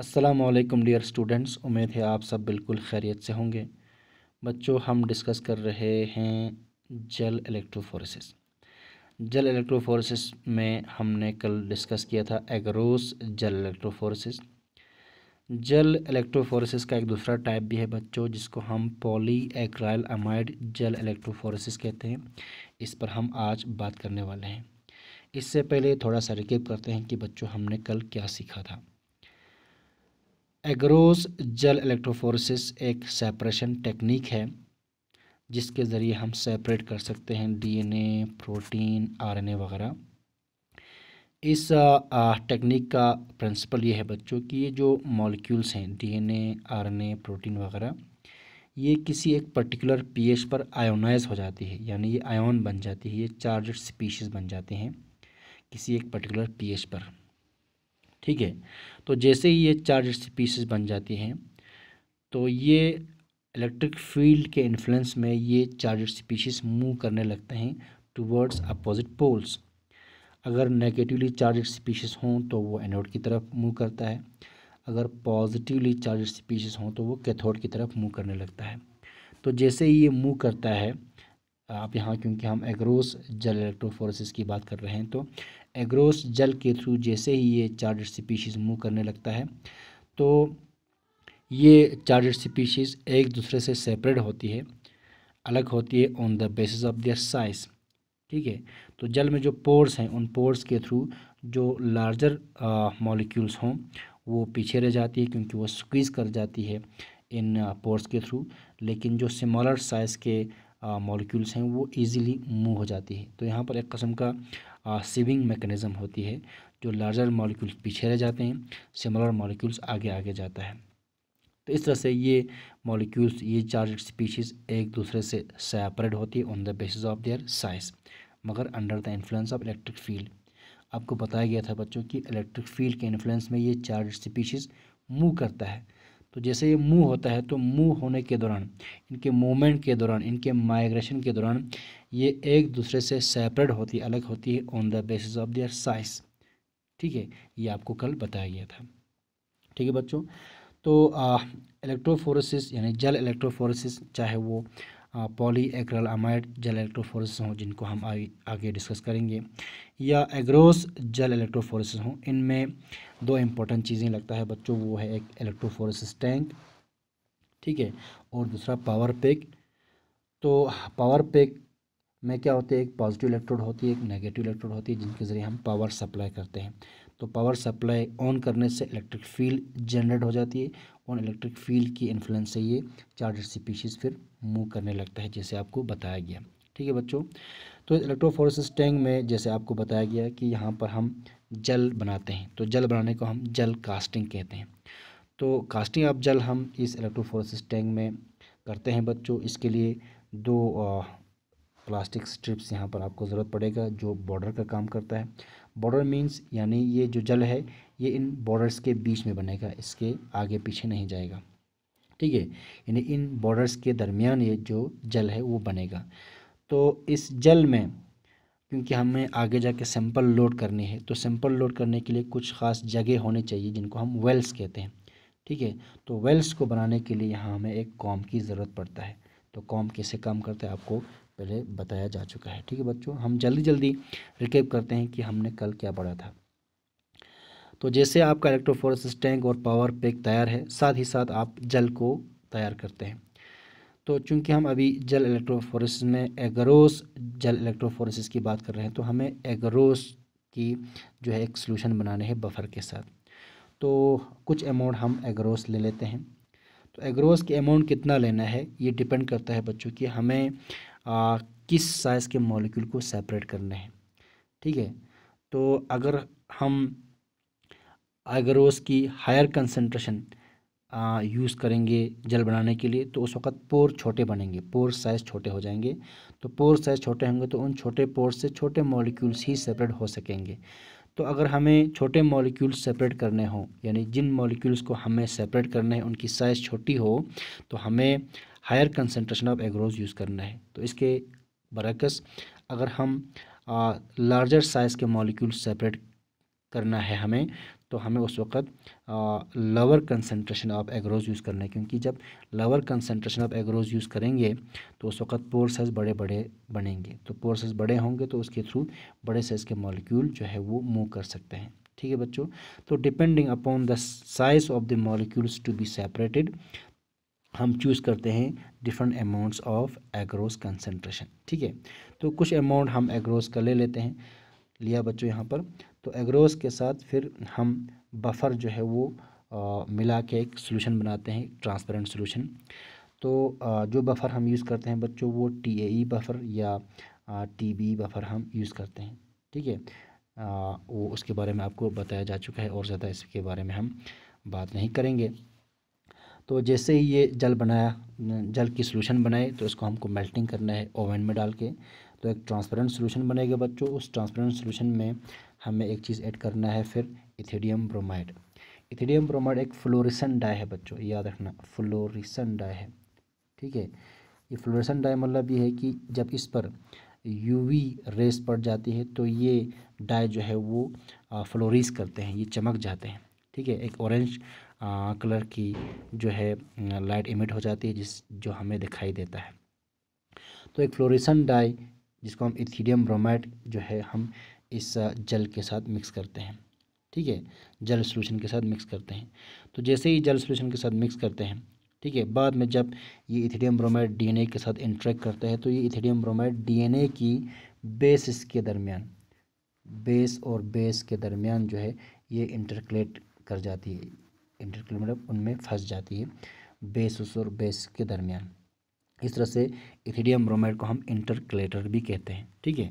Aslam dear students उम्मीद है आप सब बिल्कुल खैरियत से होंगे बच्चों हम डिस्कस कर रहे हैं जल इलेक्ट्रोफोरेसिस जल इलेक्ट्रोफोरेसिस में हमने कल डिस्कस किया था एग्रोस जल इलेक्ट्रोफोरेसिस जल इलेक्ट्रोफोरेसिस का एक दूसरा टाइप भी है बच्चों जिसको हम polyacrylamide gel electrophoresis कहते हैं इस पर हम आज बात करने वाले हैं इससे पहले थोड़ा सा रिकेप करते हैं कि बच्चों हमने कल क्या सीखा था एग्रोस जल इलेक्ट्रोफोरेसिस एक सेपरेशन टेक्निक है जिसके ज़रिए हम सेपरेट कर सकते हैं डीएनए, प्रोटीन आरएनए वगैरह इस टेक्निक का प्रिंसिपल ये है बच्चों कि ये जो मॉलिक्यूल्स हैं डीएनए, आरएनए, प्रोटीन वगैरह ये किसी एक पर्टिकुलर पीएच पर आयोनाइज हो जाती है यानी ये आयोन बन जाती है ये चार्ज स्पीशीज़ बन जाते हैं किसी एक पर्टिकुलर पीएच पर ठीक है तो जैसे ही ये चार पीसेस बन जाती हैं तो ये इलेक्ट्रिक फील्ड के इन्फ्लुएंस में ये चार्जर स्पीशीज मूव करने लगते हैं टूवर्ड्स अपोजिट पोल्स अगर नेगेटिवली चार्ज स्पीशीज हों तो वो एनोड की तरफ मूव करता है अगर पॉजिटिवली चार्ज स्पीशीज हों तो वो कैथोड की तरफ मूव करने लगता है तो जैसे ही ये मूव करता है आप यहाँ क्योंकि हम एग्रोस जल इलेक्ट्रोफोरसिस की बात कर रहे हैं तो एग्रोस जल के थ्रू जैसे ही ये चार्ज स्पीशीज़ मूव करने लगता है तो ये चार्ज स्पीशीज़ एक दूसरे से सेपरेट होती है अलग होती है on the basis of their size ठीक है तो जल में जो पोर्स हैं उन पोर्स के थ्रू जो लार्जर मॉलिक्यूल्स हों वो पीछे रह जाती है क्योंकि वो स्क्वीज़ कर जाती है इन पोर्स के थ्रू लेकिन जो स्मॉलर साइज़ के मॉलिक्यूल्स हैं वो इजीली मूव हो जाती है तो यहाँ पर एक कस्म का सिविंग मैकेनिज़्म होती है जो लार्जर मॉलिक्यूल्स पीछे रह जाते हैं स्मॉलर मॉलिक्यूल्स आगे आगे जाता है तो इस तरह से ये मॉलिक्यूल्स ये चार्ज स्पीशीज़ एक दूसरे से सेपरेट होती है on the basis of their size मगर under the influence of electric field आपको बताया गया था बच्चों कि इलेक्ट्रिक फील्ड के इन्फ्लुएंस में ये चार्ज स्पीशीज़ मूव करता है तो जैसे ये मूव होता है तो मूव होने के दौरान इनके मूवमेंट के दौरान इनके माइग्रेशन के दौरान ये एक दूसरे से सेपरेट होती अलग होती है on the basis of their size ठीक है ये आपको कल बताया गया था ठीक है बच्चों तो इलेक्ट्रोफोरेसिस यानी जल इलेक्ट्रोफोरेसिस चाहे वो polyacrylamide gel electrophoresis हों जिनको हम आ, आगे डिस्कस करेंगे या एग्रोस जल इलेक्ट्रोफोरेस हों इनमें दो इम्पोर्टेंट चीज़ें लगता है बच्चों वो है एक इलेक्ट्रोफोरेसिस टैंक ठीक है और दूसरा पावर पैक तो पावर पैक में क्या होते हैं एक पॉजिटिव इलेक्ट्रोड होती है एक नेगेटिव इलेक्ट्रोड होती है जिनके ज़रिए हम पावर सप्लाई करते हैं तो पावर सप्लाई ऑन करने से इलेक्ट्रिक फील्ड जनरेट हो जाती है ऑन इलेक्ट्रिक फील्ड की इन्फ्लुएंस से ये चार्ज स्पीशीज़ फिर मूव करने लगता है जैसे आपको बताया गया ठीक है बच्चों तो इलेक्ट्रोफोरेसिस टैंक में जैसे आपको बताया गया कि यहाँ पर हम जल बनाते हैं तो जल बनाने को हम जल कास्टिंग कहते हैं तो कास्टिंग ऑफ जल हम इस इलेक्ट्रोफोरेसिस टैंक में करते हैं बच्चों इसके लिए दो आ, प्लास्टिक स्ट्रिप्स यहाँ पर आपको ज़रूरत पड़ेगा जो बॉर्डर का काम करता है बॉर्डर मीन्स यानी ये जो जल है ये इन बॉर्डर्स के बीच में बनेगा इसके आगे पीछे नहीं जाएगा ठीक है यानी इन बॉर्डर्स के दरमियान ये जो जल है वो बनेगा तो इस जल में क्योंकि हमें आगे जाके सैंपल लोड करनी है तो सैंपल लोड करने के लिए कुछ ख़ास जगह होनी चाहिए जिनको हम वेल्स कहते हैं ठीक है तो वेल्स को बनाने के लिए यहाँ हमें एक कॉम की ज़रूरत पड़ता है तो कॉम कैसे काम करते हैं आपको पहले बताया जा चुका है ठीक है बच्चों हम जल्दी जल्दी रिकेप करते हैं कि हमने कल क्या पढ़ा था तो जैसे आपका इलेक्ट्रोफोरेसिस टैंक और पावर पैक तैयार है साथ ही साथ आप जल को तैयार करते हैं तो चूंकि हम अभी जल इलेक्ट्रोफोरेसिस में एगरोस जल इलेक्ट्रोफोरेसिस की बात कर रहे हैं तो हमें एगरोस की जो है एक सोल्यूशन बनाने हैं बफर के साथ तो कुछ अमाउंट हम एगरोस ले लेते हैं तो एग्रोस के अमाउंट कितना लेना है ये डिपेंड करता है बच्चों की हमें आ, किस साइज़ के मॉलिक्यूल को सेपरेट करना है ठीक है तो अगर हम अगर उसकी हायर कंसनट्रेशन यूज़ करेंगे जल बनाने के लिए तो उस वक्त पोर छोटे बनेंगे पोर साइज़ छोटे हो जाएंगे तो पोर साइज़ छोटे होंगे तो उन छोटे पोर से छोटे मॉलिक्यूल्स ही सेपरेट हो सकेंगे तो अगर हमें छोटे मॉलिक्यूल्स सेपरेट करने हों यानी जिन मॉलिक्यूल्स को हमें सेपरेट करने हैं उनकी साइज़ छोटी हो तो हमें higher concentration of agarose use करना है तो इसके बरक्स अगर हम लार्जर साइज़ के मॉलिक्यूल्स सेपरेट करना है हमें तो हमें उस वक्त lower concentration of agarose use करना है क्योंकि जब lower concentration of agarose use करेंगे तो उस वक्त पोर साइज़ बड़े बड़े बनेंगे तो पोर साइज़ बड़े होंगे तो उसके थ्रू बड़े साइज़ के मॉलिक्यूल जो है वो मूव कर सकते हैं ठीक है बच्चों तो depending upon the size of the molecules to be separated हम चूज़ करते हैं different amounts of agarose concentration ठीक है तो कुछ अमाउंट हम एग्रोस का ले लेते हैं लिया बच्चों यहाँ पर तो एग्रोस के साथ फिर हम बफर जो है वो आ, मिला के एक सोल्यूशन बनाते हैं ट्रांसपेरेंट सोल्यूशन तो आ, जो बफर हम यूज़ करते हैं बच्चों वो टी ए e बफर या टी बी बफर हम यूज़ करते हैं ठीक है वो उसके बारे में आपको बताया जा चुका है और ज़्यादा इसके बारे में हम बात नहीं करेंगे तो जैसे ही ये जल बनाया जल की सोल्यूशन बनाए तो इसको हमको मेल्टिंग करना है ओवन में डाल के तो एक ट्रांसपेरेंट सोल्यूशन बनेगा बच्चों उस ट्रांसपेरेंट सोल्यूशन में हमें एक चीज़ ऐड करना है फिर इथेडियम ब्रोमाइड इथेडियम ब्रोमाइड एक फ्लोरिसन डाई है बच्चों याद रखना फ्लोरिसन डाई है ठीक है ये फ्लोरिसन डाई मतलब ये है कि जब इस पर यूवी रेस पड़ जाती है तो ये डाई जो है वो फ्लोरिस करते हैं ये चमक जाते हैं ठीक है एक ऑरेंज कलर की जो है लाइट इमिट हो जाती है जिस जो हमें दिखाई देता है तो एक फ्लोरिसन डाई जिसको हम इथीडियम ब्रोमाइड जो है हम इस जल के साथ मिक्स करते हैं ठीक है जल सोलूशन के साथ मिक्स करते हैं तो जैसे ही जल सोल्यूशन के साथ मिक्स करते हैं ठीक है बाद में जब ये इथिडियम ब्रोमाइड डीएनए के साथ इंट्रैक्ट करता है तो ये इथिडियम ब्रोमाइड डीएनए की बेसिस के दरमियान बेस और बेस के दरमियान जो है ये इंटरक्लेट कर जाती है इंटरक्लेट मतलब उनमें फंस जाती है बेस और बेस के दरमियान इस तरह से इथिडियम ब्रोमाइड को हम इंटरक्लेटर भी कहते हैं ठीक है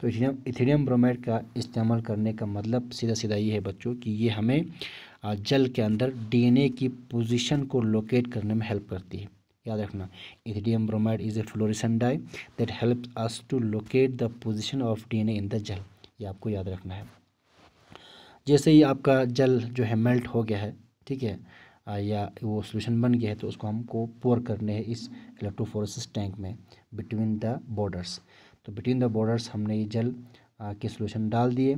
तो इथेरियम इथेरियम ब्रोमाइड का इस्तेमाल करने का मतलब सीधा सीधा ये है बच्चों कि ये हमें जल के अंदर डीएनए की पोजीशन को लोकेट करने में हेल्प करती है याद रखना ethidium bromide is a fluorescent dye that help us to locate the position of D in the gel ये आपको याद रखना है जैसे ही आपका जल जो है मेल्ट हो गया है ठीक है या वो सोल्यूशन बन गया है तो उसको हमको पोर करने है इस इलेक्ट्रोफोरेसिस टैंक में बिटवीन द बॉर्डर्स तो बिटवीन द बॉर्डर्स हमने ये जल के सोल्यूशन डाल दिए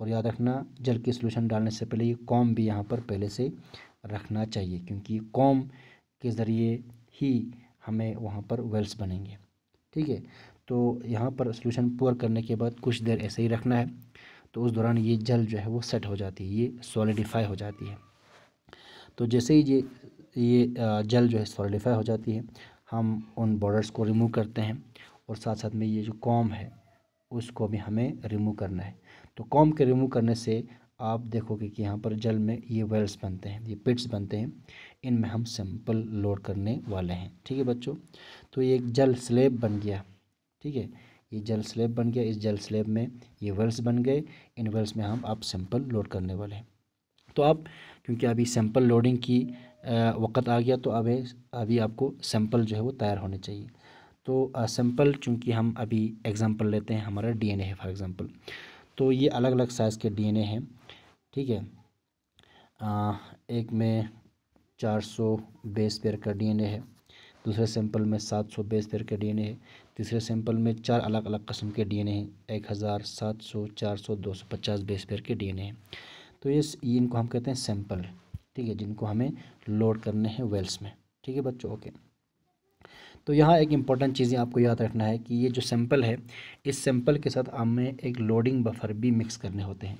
और याद रखना जल के सोल्यूशन डालने से पहले ये कॉम भी यहाँ पर पहले से रखना चाहिए क्योंकि कॉम के ज़रिए ही हमें वहाँ पर वेल्स बनेंगे ठीक है तो यहाँ पर सोल्यूशन पूर करने के बाद कुछ देर ऐसे ही रखना है तो उस दौरान ये जल जो है वो सेट हो जाती है ये सॉलिडिफाई हो जाती है तो जैसे ही ये ये जल जो है सॉलिडिफाई हो जाती है हम उन बॉर्डर्स को रिमूव करते हैं और साथ साथ में ये जो कॉम है उसको भी हमें रिमूव करना है तो कॉम के रिमूव करने से आप देखोगे कि यहाँ पर जल में ये वेल्स बनते हैं ये पिट्स बनते हैं इनमें हम सैंपल लोड करने वाले हैं ठीक है बच्चों तो ये एक जल स्लेब बन गया ठीक है ये जल स्लेब बन गया इस जल स्लेब में ये वेल्स बन गए इन वेल्स में हम आप सैंपल लोड करने वाले हैं तो आप क्योंकि अभी सैंपल लोडिंग की वक्त आ गया तो अभी अभी आपको सैंपल जो है वो तैयार होने चाहिए तो सैम्पल चूँकि हम अभी एग्ज़ाम्पल लेते हैं हमारा डीएनए है फॉर एग्ज़ाम्पल तो ये अलग अलग साइज़ के डीएनए हैं ठीक है आ, एक में 400 बेस पेयर का डीएनए है दूसरे सैंपल में 700 बेस पेयर का डीएनए है तीसरे सैंपल में चार अलग अलग कस्म के ए हैं एक हज़ार सात सौ चार सौ दो सौ पचास बेस पेयर के डी हैं तो ये इनको हम कहते हैं सैंपल ठीक है जिनको हमें लोड करने हैं वेल्स में ठीक है बच्चों ओके तो यहाँ एक इंपॉर्टेंट चीज़ें आपको याद रखना है कि ये जो सैंपल है इस सैंपल के साथ हमें एक लोडिंग बफर भी मिक्स करने होते हैं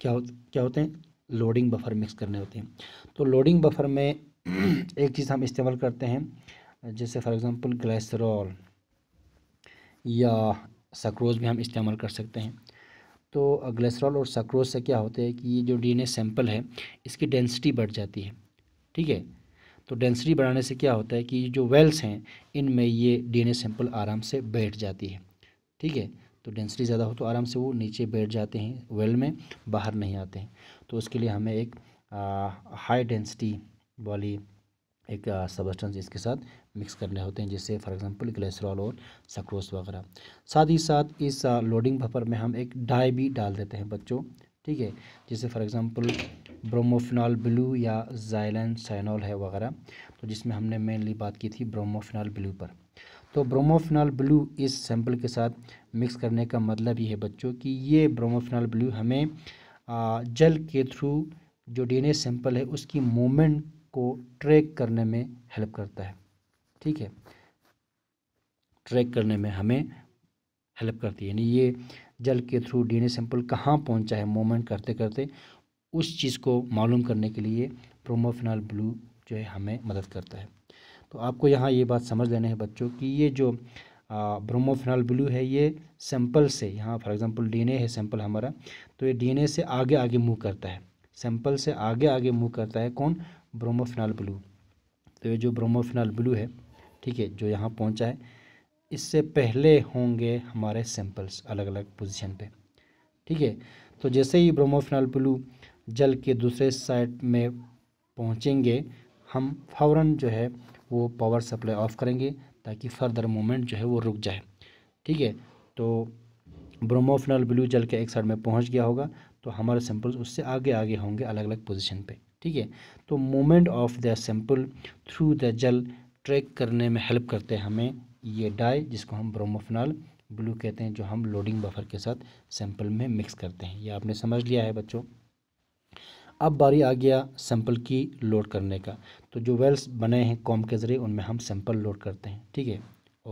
क्या हो क्या होते हैं लोडिंग बफर मिक्स करने होते हैं तो लोडिंग बफर में एक चीज़ हम इस्तेमाल करते हैं जैसे फॉर एग्ज़ाम्पल ग्लेसरॉल या सक्रोज भी हम इस्तेमाल कर सकते हैं तो ग्लेसरॉल और सक्रोज से क्या होता है कि ये जो डीएनए सैंपल है इसकी डेंसिटी बढ़ जाती है ठीक है तो डेंसिटी बढ़ाने से क्या होता है कि जो वेल्स हैं इनमें ये डीएनए सैंपल आराम से बैठ जाती है ठीक है तो डेंसिटी ज़्यादा हो तो आराम से वो नीचे बैठ जाते हैं वेल में बाहर नहीं आते हैं तो उसके लिए हमें एक हाई डेंसिटी वाली एक सबस्टेंस इसके साथ मिक्स करने होते हैं जिससे फॉर एग्जांपल ग्लेसरॉल और सक्रोस वगैरह साथ ही साथ इस लोडिंग भपर में हम एक डाई भी डाल देते हैं बच्चों ठीक है जिससे फॉर एग्जांपल ब्रोमोफिनॉल ब्लू या जाइलन साइनॉल है वगैरह तो जिसमें हमने मेनली बात की थी ब्रोमोफिनॉल ब्लू पर तो ब्रोमोफिनॉल ब्लू इस सैंपल के साथ मिक्स करने का मतलब ये है बच्चों कि ये ब्रोमोफिनॉल ब्लू हमें जल के थ्रू जो डीएनए सैंपल है उसकी मूवमेंट को ट्रैक करने में हेल्प करता है ठीक है ट्रैक करने में हमें हेल्प करती है यानी ये जल के थ्रू डीएनए सैंपल कहाँ पहुँचा है मूवमेंट करते करते उस चीज़ को मालूम करने के लिए प्रोमोफिनल ब्लू जो है हमें मदद करता है तो आपको यहाँ ये बात समझ लेने हैं बच्चों कि ये जो ब्रोमोफिनल ब्लू है ये सैंपल से यहाँ फॉर एग्जांपल डीएनए है सैंपल हमारा तो ये डीएनए से आगे आगे मूव करता है सैंपल से आगे आगे मूव करता है कौन ब्रोमोफिनल ब्लू तो ये जो ब्रोमोफिनल ब्लू है ठीक है जो यहाँ पहुँचा है इससे पहले होंगे हमारे सैंपल्स अलग अलग पोजिशन पर ठीक है तो जैसे ही ब्रोमोफिनल ब्लू जल के दूसरे साइड में पहुँचेंगे हम फौरन जो है वो पावर सप्लाई ऑफ़ करेंगे ताकि फर्दर मोमेंट जो है वो रुक जाए ठीक है तो ब्रोमोफिनल ब्लू जल के एक साइड में पहुंच गया होगा तो हमारे सैंपल्स उससे आगे आगे होंगे अलग अलग पोजीशन पे ठीक है तो movement of the sample through the gel track करने में हेल्प करते हैं हमें ये डाई जिसको हम ब्रोमोफिनल ब्लू कहते हैं जो हम लोडिंग बफर के साथ सैंपल में मिक्स करते हैं ये आपने समझ लिया है बच्चों अब बारी आ गया सैंपल की लोड करने का तो जो वेल्स बने हैं कॉम के ज़रिए उनमें हम सैंपल लोड करते हैं ठीक है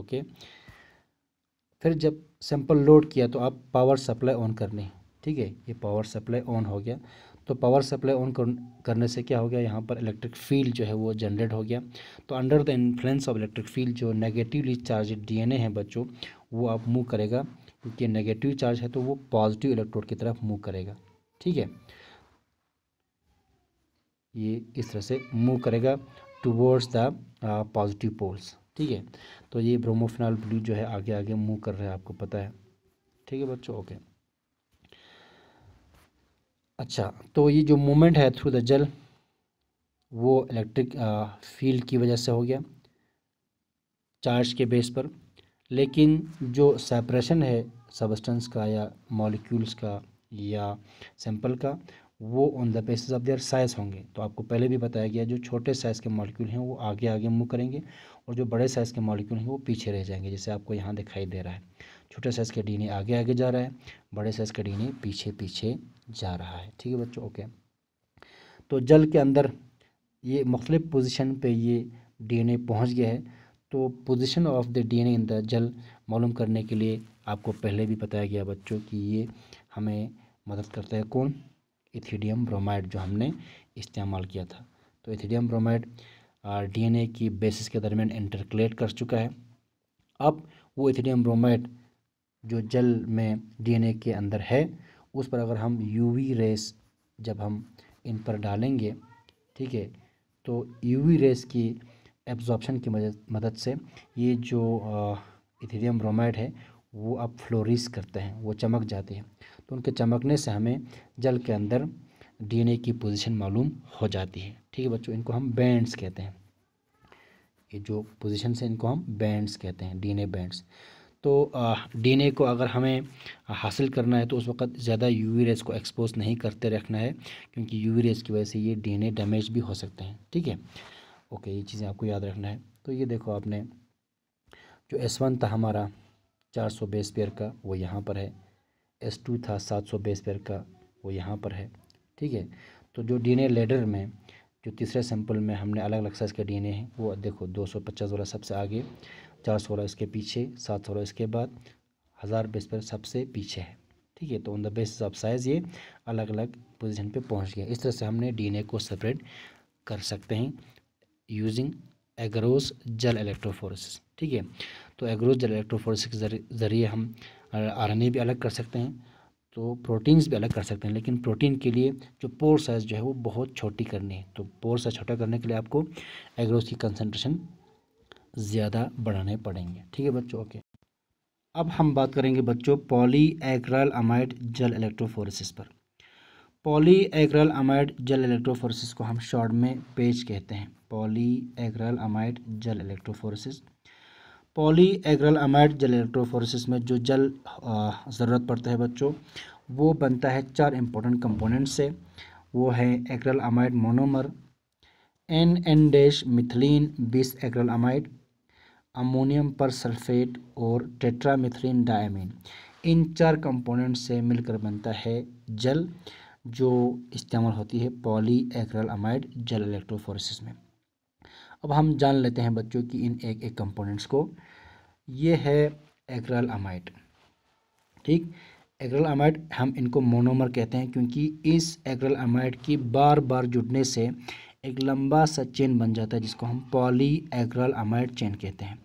ओके फिर जब सैंपल लोड किया तो आप पावर सप्लाई ऑन करनी है ठीक है ये पावर सप्लाई ऑन हो गया तो पावर सप्लाई ऑन करने से क्या हो गया यहाँ पर इलेक्ट्रिक फील्ड जो है वो जनरेट हो गया तो under the influence of electric field जो नेगेटिवली चार्ज डीएनए है बच्चों वो आप मूव करेगा क्योंकि नेगेटिव चार्ज है तो वो पॉजिटिव इलेक्ट्रोड की तरफ मूव करेगा ठीक है ये इस तरह से मूव करेगा टूवर्ड्स द पॉजिटिव पोल्स ठीक है तो ये ब्रोमोफिनाल ब्लू जो है आगे आगे मूव कर रहा है आपको पता है ठीक है बच्चों ओके अच्छा तो ये जो मूवमेंट है थ्रू द जल वो इलेक्ट्रिक फील्ड uh, की वजह से हो गया चार्ज के बेस पर लेकिन जो सेपरेशन है सबस्टेंस का या मॉलिक्यूल्स का या सैंपल का वो on the basis of their size होंगे तो आपको पहले भी बताया गया जो छोटे साइज़ के मॉलिक्यूल हैं वो आगे आगे मूव करेंगे और जो बड़े साइज़ के मॉलिक्यूल हैं वो पीछे रह जाएंगे जैसे आपको यहाँ दिखाई दे रहा है छोटे साइज़ के डी आगे आगे जा रहा है बड़े साइज़ का डी पीछे पीछे जा रहा है ठीक है बच्चों ओके तो जल के अंदर ये मुख्तलिफ पोजिशन पर ये डी पहुँच गया है तो position of the D in the gel मालूम करने के लिए आपको पहले भी बताया गया बच्चों कि ये हमें मदद करता है कौन इथीडियम ब्रोमाइड जो हमने इस्तेमाल किया था तो इथीडियम ब्रोमाइड डीएनए की बेसिस के दरमियान इंटरकलेट कर चुका है अब वो इथीडियम ब्रोमाइड जो जल में डीएनए के अंदर है उस पर अगर हम यूवी रेस जब हम इन पर डालेंगे ठीक है तो यूवी रेस की एब्जॉर्प्शन की मदद से ये जो इथीडियम ब्रोमाइड है वो अब फ्लोरिस करते हैं वो चमक जाते हैं तो उनके चमकने से हमें जल के अंदर डीएनए की पोजीशन मालूम हो जाती है ठीक है बच्चों इनको हम बैंड्स कहते हैं ये जो पोजीशन से इनको हम बैंड्स कहते हैं डीएनए बैंड्स तो डीएनए को अगर हमें हासिल करना है तो उस वक्त ज़्यादा यूवी रेस को एक्सपोज नहीं करते रखना है क्योंकि यूवी रेस की वजह से ये डीएनए डैमेज भी हो सकते हैं ठीक है ओके ये चीज़ें आपको याद रखना है तो ये देखो आपने जो एस वन था हमारा चार सौ बेस पेयर का वो यहाँ पर है एस टू था सात सौ बेस पेयर का वो यहाँ पर है ठीक है तो जो डीएनए लेडर में जो तीसरे सैंपल में हमने अलग अलग साइज़ के डीएनए हैं वो देखो दो सौ पचास वाला सबसे आगे चार सौ वाला इसके पीछे सात सौ वाला इसके बाद हज़ार बेस पेयर सबसे पीछे है ठीक है तो on the basis of size ये अलग अलग पोजिशन पर पहुँच गया इस तरह से हमने डी को सेपरेट कर सकते हैं यूजिंग एग्रोस जल इलेक्ट्रोफोरसिस ठीक है तो एग्रोस जल इलेक्ट्रोफोरसिस के ज़रिए हम आर भी अलग कर सकते हैं तो प्रोटीन्स भी अलग कर सकते हैं लेकिन प्रोटीन के लिए जो पोर साइज़ जो है वो बहुत छोटी करनी है तो पोर साइज़ छोटा करने के लिए आपको एग्रोस की कंसनट्रेशन ज़्यादा बढ़ाने पड़ेंगे ठीक है बच्चों ओके अब हम बात करेंगे बच्चों polyacrylamide gel electrophoresis पर polyacrylamide gel electrophoresis को हम शॉर्ट में पेज कहते हैं polyacrylamide gel electrophoresis polyacrylamide gel electrophoresis में जो जल ज़रूरत पड़ता है बच्चों वो बनता है चार इम्पोर्टेंट कंपोनेंट से वो है acrylamide monomer N N dash methylene bis acrylamide ammonium persulphate और टेट्रामिथिलीन डायमीन इन चार कंपोनेंट से मिलकर बनता है जल जो इस्तेमाल होती है polyacrylamide gel electrophoresis में अब हम जान लेते हैं बच्चों की इन एक एक कंपोनेंट्स को ये है एक्रल अमाइट ठीक एक्रल अमाइट हम इनको मोनोमर कहते हैं क्योंकि इस एक्रल अमाइट की बार बार जुड़ने से एक लंबा सा चेन बन जाता है जिसको हम पॉली एग्रल अमाइट चेन कहते हैं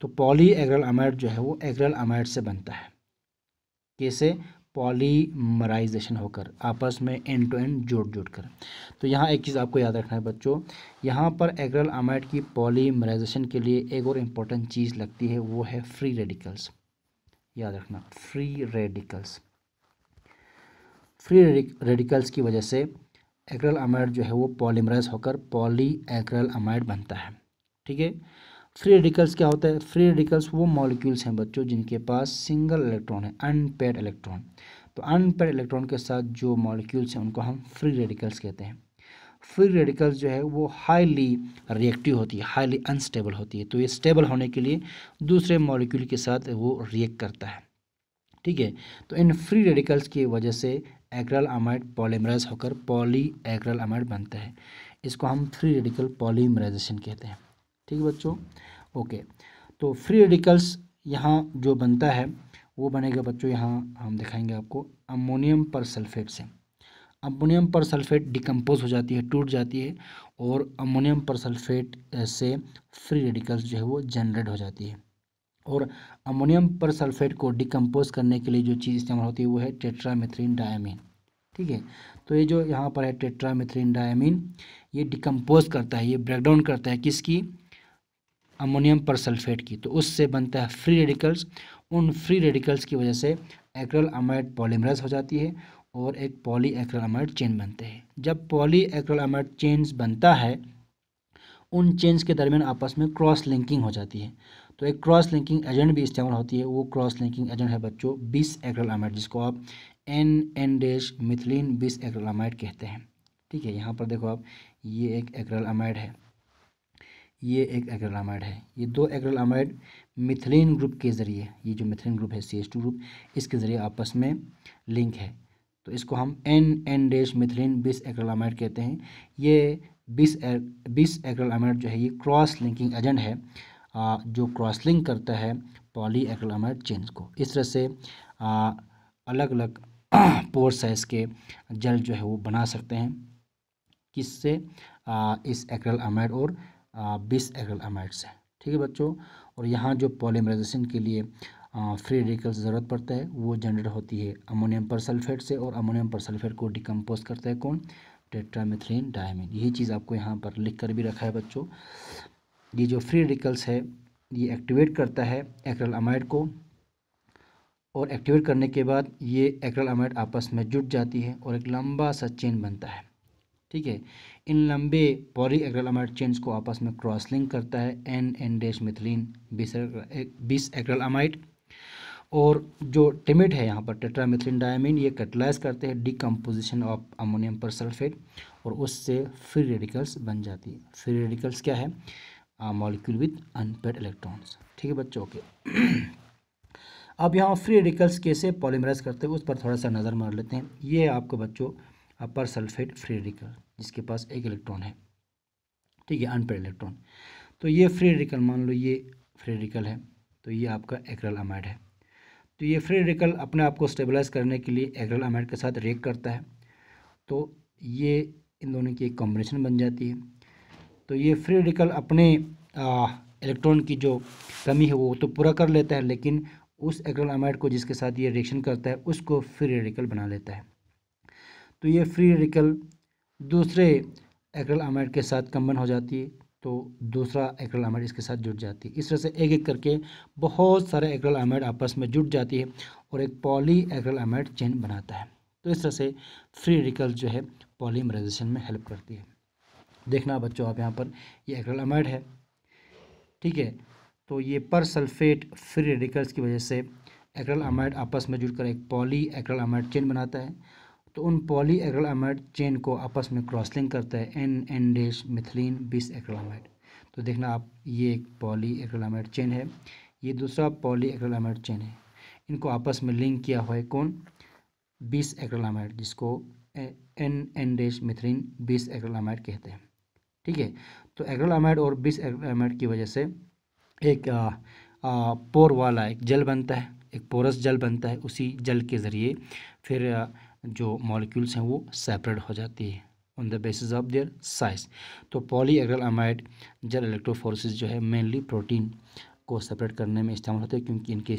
तो पॉली एग्रल अमाइट जो है वो एग्रल अमाइट से बनता है कैसे पॉलीमराइजेशन होकर आपस में एंड टू एंड जोड़ जोड़ कर तो यहाँ एक चीज़ आपको याद रखना है बच्चों यहाँ पर एग्रल अमाइड की पॉलीमराइजेशन के लिए एक और इम्पॉर्टेंट चीज़ लगती है वो है फ्री रेडिकल्स याद रखना फ्री रेडिकल्स फ्री रेडिकल्स की वजह से एग्रल अमाइड जो है वो पॉलीमराइज होकर पॉली एग्रल अमाइड बनता है ठीक है फ्री रेडिकल्स क्या होता है फ्री रेडिकल्स वो मॉलिक्यूल्स हैं बच्चों जिनके पास सिंगल इलेक्ट्रॉन है अनपेड इलेक्ट्रॉन तो अनपेड इलेक्ट्रॉन के साथ जो मॉलिक्यूल्स हैं उनको हम फ्री रेडिकल्स कहते हैं फ्री रेडिकल्स जो है वो हाईली रिएक्टिव होती है हाईली अनस्टेबल होती है तो ये स्टेबल होने के लिए दूसरे मॉलिक्यूल के साथ वो रिएक्ट करता है ठीक है तो इन फ्री रेडिकल्स की वजह से एक्रल अमाइड पॉलीमराइज होकर पॉली एक्रल अमाइड बनता है इसको हम फ्री रेडिकल पॉलीमराइजेशन कहते हैं ठीक है बच्चों ओके तो फ्री रेडिकल्स यहाँ जो बनता है वो बनेगा बच्चों यहाँ हम दिखाएंगे आपको अमोनियम पर सल्फेट से अमोनियम पर सल्फेट डिकम्पोज हो जाती है टूट जाती है और अमोनियम पर सल्फेट से फ्री रेडिकल्स जो है वो जनरेट हो जाती है और अमोनियम पर सल्फेट को डिकम्पोज करने के लिए जो चीज़ इस्तेमाल होती है वो है मेथ्रीन डायमिन ठीक है तो ये जो यहाँ पर है मेथ्रीन डायामीन ये डिकम्पोज करता है ये ब्रेकडाउन करता है किसकी अमोनियम पर सल्फेट की तो उससे बनता है फ्री रेडिकल्स उन फ्री रेडिकल्स की वजह से एक्रल अमाइड पॉलीमराइज हो जाती है और एक पॉली एक्रल अमाइड चेन बनते हैं जब पॉली एक्रल अमाइड चेन बनता है उन चेन्स के दरमियान आपस में क्रॉस लिंकिंग हो जाती है तो एक क्रॉस लिंकिंग एजेंट भी इस्तेमाल होती है वो क्रॉस लिंकिंग एजेंट है बच्चों बीस एक्रल अमाइड जिसको आप एन एन डेज मिथिलीन बीस एक्रल अमाइड कहते हैं ठीक है यहाँ पर देखो आप ये एक एक्रल अमाइड है ये एक एग्रोलामाइड है ये दो एग्रोलामाइड मिथिलीन ग्रुप के ज़रिए ये जो मिथिलीन ग्रुप है सी ग्रुप इसके ज़रिए आपस में लिंक है तो इसको हम एन एन डेज मिथिलीन बिस एग्रोलामाइड कहते हैं ये बिस बिस एग्रोलामाइड जो है ये क्रॉस लिंकिंग एजेंट है आ, जो क्रॉस लिंक करता है पॉली एग्रोलामाइड चेंज को इस तरह से आ, अलग अलग पोर साइज के जल जो है वो बना सकते हैं किससे इस एक्रल अमाइड और बीस एगल अमाइड्स से ठीक है बच्चों और यहाँ जो पॉलीमराइजेशन के लिए फ्री रेडिकल्स ज़रूरत पड़ता है वो जनरेट होती है अमोनियम पर सल्फेट से और अमोनियम पर सल्फेट को डिकम्पोज करता है कौन टेट्रामिथ्रीन डायमिन यही चीज़ आपको यहाँ पर लिख कर भी रखा है बच्चों ये जो फ्री रेडिकल्स है ये एक्टिवेट करता है एक्रल अमाइड को और एक्टिवेट करने के बाद ये एक्रल अमाइड आपस में जुट जाती है और एक लंबा सा चेन बनता है ठीक है इन लंबे पॉली एक्रेल चेंज चेन्स को आपस में क्रॉस लिंक करता है एन एन डैश मिथिलीन बीस बीस एक्रेल और जो टिमिट है यहाँ पर टेट्रामिथिलिन डायमिन ये कैटलाइज करते हैं decomposition of ammonium persulphate और उससे फ्री रेडिकल्स बन जाती है फ्री रेडिकल्स क्या है मॉलिक्यूल विथ अनपेड इलेक्ट्रॉन्स ठीक है बच्चों के अब यहाँ फ्री रेडिकल्स कैसे पॉलीमराइज करते हैं उस पर थोड़ा सा नज़र मार लेते हैं ये आपको बच्चों अपर सल्फेट फ्री रेडिकल जिसके पास एक इलेक्ट्रॉन है ठीक तो है अनपेड इलेक्ट्रॉन तो ये फ्री रेडिकल मान लो ये फ्री रेडिकल है तो ये आपका एक्रल अमाइड है तो ये फ्री रेडिकल अपने आप को स्टेबलाइज करने के लिए एक्रल अमाइड के साथ रेक करता है तो ये इन दोनों की एक कॉम्बिनेशन बन जाती है तो ये फ्री रेडिकल अपने इलेक्ट्रॉन की जो कमी है वो तो पूरा कर लेता है लेकिन उस एक्रल अमाइड को जिसके साथ ये रिएक्शन करता है उसको फ्री रेडिकल बना लेता है तो ये फ्री रेडिकल दूसरे एक्रल अमाइड के साथ कम्बन हो जाती है तो दूसरा एक्रल अमाइड इसके साथ जुड़ जाती है इस तरह से एक एक करके बहुत सारे एक्रल अमाइड आपस में जुट जाती है और एक पॉली एक्रल अमाइड चेन बनाता है तो इस तरह से फ्री रेडिकल जो है पॉलीमराइजेशन में हेल्प करती है देखना बच्चों आप यहाँ पर ये एक्रल अमाइड है ठीक है तो ये पर सल्फेट फ्री रेडिकल्स की वजह से एक्रल अमाइड आपस में जुड़कर एक पॉली एक्रल अमाइड चेन बनाता है तो उन पॉली एक्रेल चेन को आपस में क्रॉस लिंक करता है एन एन डेश मिथिलीन बीस एक्रेल तो देखना आप ये एक पॉली एक्रेल चेन है ये दूसरा पॉली एक्रेल चेन है इनको आपस में लिंक किया हुआ है कौन बीस एक्रेल जिसको एन एन डेश मिथिलीन बीस एक्रेल कहते हैं ठीक है तो एक्रेल और बीस एक्रेल की वजह से एक आ, आ, पोर वाला एक जल बनता है एक पोरस जल बनता है उसी जल के ज़रिए फिर आ, जो मॉलिक्यूल्स हैं वो सेपरेट हो जाती है on the basis of their size तो पॉलीएग्रल अमाइड जल इलेक्ट्रोफोरसिस जो है मेनली प्रोटीन को सेपरेट करने में इस्तेमाल होते हैं क्योंकि इनके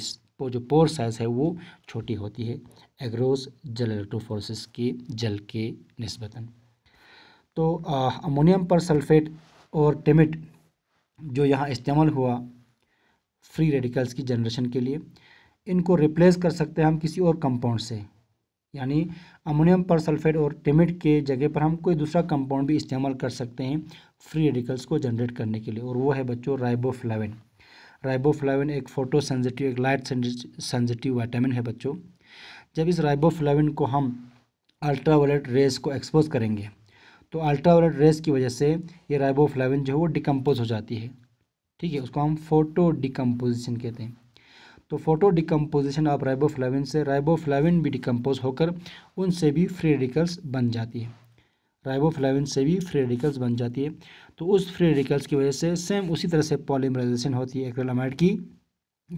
जो पोर साइज है वो छोटी होती है एग्रोस जल इलेक्ट्रोफोरसिस के जल के नस्बता तो अमोनियम पर सल्फेट और टेमिट जो यहाँ इस्तेमाल हुआ फ्री रेडिकल्स की जनरेशन के लिए इनको रिप्लेस कर सकते हैं हम किसी और कंपाउंड से यानी अमोनियम पर सल्फेट और टिमिट के जगह पर हम कोई दूसरा कंपाउंड भी इस्तेमाल कर सकते हैं फ्री रेडिकल्स को जनरेट करने के लिए और वो है बच्चों राइबोफ्लाविन राइबोफ्लाविन एक फोटो सेंजिटिव एक लाइट सेंजिटिव वाइटामिन है बच्चों जब इस राइबोफ्लाविन को हम अल्ट्रावायलेट रेस को एक्सपोज करेंगे तो अल्ट्रावायलेट रेस की वजह से ये राइबोफ्लाविन जो है वो डिकम्पोज हो जाती है ठीक है उसको हम फोटो डिकम्पोजिशन कहते हैं तो फोटो डिकम्पोजिशन ऑफ राइबोफ्लाविन से राइबोफ्लाविन भी डिकम्पोज होकर उनसे भी फ्री रेडिकल्स बन जाती है राइबोफ्लाविन से भी फ्री रेडिकल्स बन जाती है तो उस फ्री रेडिकल्स की वजह से सेम उसी तरह से पॉलीमराइजेशन होती है एक्रेलामाइड की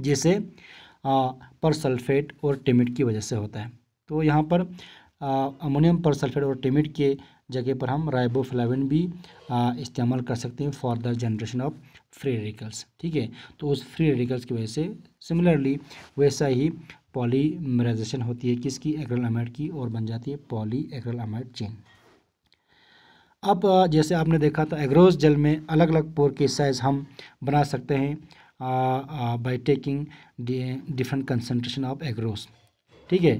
जैसे परसल्फेट और टिमिट की वजह से होता है तो यहाँ पर अमोनियम परसल्फेट और टिमिट के जगह पर हम राइबोफ्लाविन भी इस्तेमाल कर सकते हैं for the generation of free radicals ठीक है तो उस फ्री रेडिकल्स की वजह से सिमिलरली वैसा ही पॉलीमराइजेशन होती है किसकी एक्रल अमाइड की और बन जाती है पॉली एक्रल अमाइड चेन अब जैसे आपने देखा था एग्रोज जल में अलग अलग पोर के साइज हम बना सकते हैं by taking different concentration of agarose ठीक है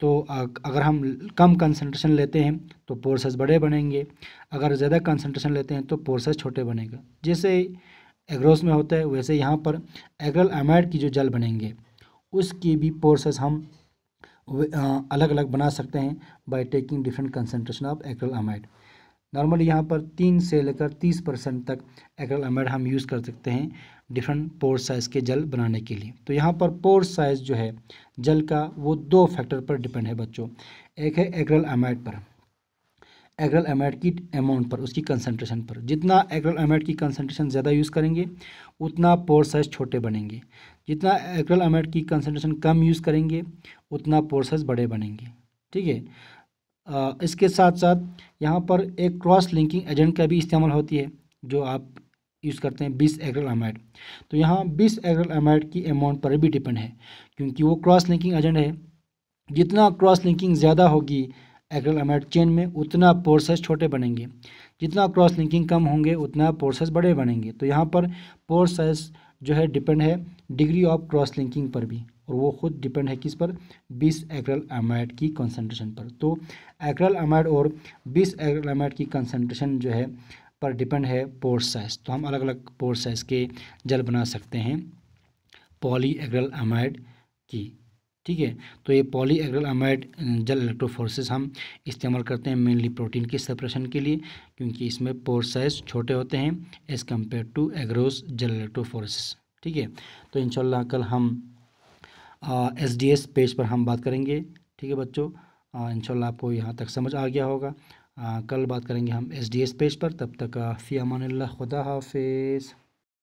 तो अगर हम कम कंसनट्रेशन लेते हैं तो पोर साइज बड़े बनेंगे अगर ज़्यादा कंसनट्रेशन लेते हैं तो पोर साइज छोटे बनेगा जैसे एग्रोस में होता है वैसे यहाँ पर एग्रल एमाइड की जो जल बनेंगे उसकी भी प्रोसेस हम अलग अलग बना सकते हैं by taking different concentration of acrylamide normally यहाँ पर तीन से लेकर तीस परसेंट तक एग्रल एमाइड हम यूज़ कर सकते हैं डिफरेंट पोर साइज़ के जल बनाने के लिए तो यहाँ पर पोर साइज़ जो है जल का वो दो फैक्टर पर डिपेंड है बच्चों एक है एग्रल एमाइड पर एग्रल एमाइड की अमाउंट पर उसकी कंसनट्रेशन पर जितना एग्रल एमाइड की कंसनट्रेशन ज़्यादा यूज़ करेंगे उतना पोर साइज छोटे बनेंगे जितना एग्रल एमाइड की कंसनट्रेशन कम यूज़ करेंगे उतना पोर साइज बड़े बनेंगे ठीक है इसके साथ साथ यहाँ पर एक क्रॉस लिंकिंग एजेंट का भी इस्तेमाल होती है जो आप यूज़ करते हैं बीस एग्रल एमाइड तो यहाँ बीस एग्रल एमाइड की अमाउंट पर भी डिपेंड है क्योंकि वो क्रॉस लिंकिंग एजेंट है जितना क्रॉस लिंकिंग ज़्यादा होगी एग्रल अमाइड चेन में उतना पोर्सेस छोटे बनेंगे जितना क्रॉस लिंकिंग कम होंगे उतना पोर्सेस बड़े बनेंगे तो यहाँ पर पोर्सेस जो है डिपेंड है डिग्री ऑफ क्रॉस लिंकिंग पर भी और वो खुद डिपेंड है किस पर बीस एग्रल अमाइड की कंसनट्रेशन पर तो एग्रल अमाइड और बीस एग्रल अमाइड की कंसनट्रेशन जो है पर डिपेंड है पोर साइज तो हम अलग अलग पोर साइज के जल बना सकते हैं पॉली एग्रल अमाइड की ठीक है तो ये पॉली एग्रल जल इलेक्ट्रोफोर्सेस हम इस्तेमाल करते हैं मेनली प्रोटीन के सेपरेशन के लिए क्योंकि इसमें पोर साइज छोटे होते हैं एज़ कम्पेयर टू एग्रोस जल इलेक्ट्रोफोर्सेस ठीक है तो इन कल हम एस डी एस पेज पर हम बात करेंगे ठीक है बच्चों इनशाला आपको यहाँ तक समझ आ गया होगा आ, कल बात करेंगे हम एस डी एस पेज पर तब तक फ़ी अमान खुदा हाफिज़